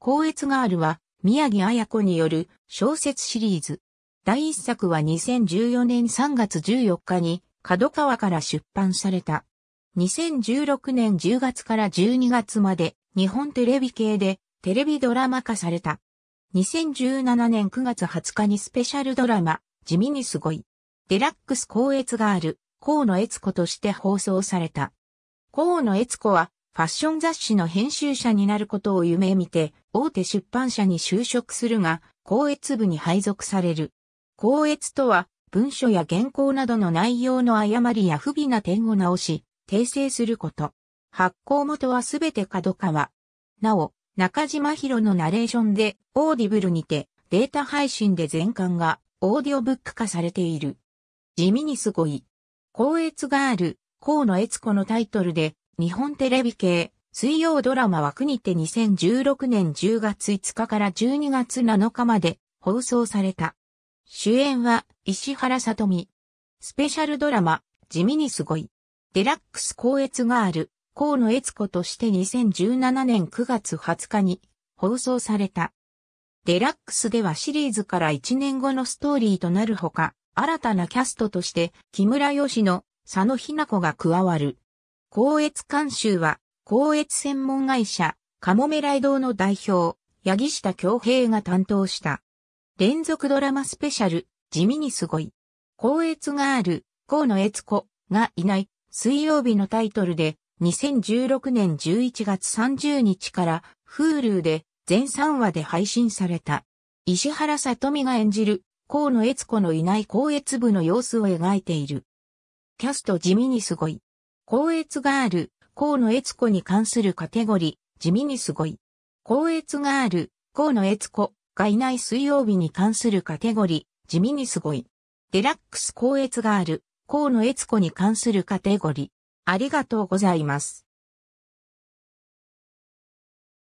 光悦ガールは、宮城綾子による小説シリーズ。第一作は2014年3月14日に、角川から出版された。2016年10月から12月まで、日本テレビ系で、テレビドラマ化された。2017年9月20日にスペシャルドラマ、地味にすごい。デラックス光悦ガール、河野悦子として放送された。河野悦子は、ファッション雑誌の編集者になることを夢見て、大手出版社に就職するが、公越部に配属される。公越とは、文書や原稿などの内容の誤りや不備な点を直し、訂正すること。発行元はすべて角川。なお、中島博のナレーションで、オーディブルにて、データ配信で全巻が、オーディオブック化されている。地味にすごい。公越ガール、河野悦子のタイトルで、日本テレビ系、水曜ドラマ枠にて2016年10月5日から12月7日まで放送された。主演は石原さとみ。スペシャルドラマ、地味にすごい。デラックス光悦がある、河野悦子として2017年9月20日に放送された。デラックスではシリーズから1年後のストーリーとなるほか、新たなキャストとして木村義の佐野ひな子が加わる。光越監修は、光越専門会社、カモメライドの代表、八木下京平が担当した。連続ドラマスペシャル、地味にすごい。光越がある、河野悦子がいない、水曜日のタイトルで、2016年11月30日から、フールーで全3話で配信された。石原さとみが演じる、河野悦子のいない光越部の様子を描いている。キャスト地味にすごい。高越ガール、河野悦子に関するカテゴリー、地味にすごい。高越ガール、河野悦子がいない水曜日に関するカテゴリー、地味にすごい。デラックス高越ガール、河野悦子に関するカテゴリー。ありがとうございます。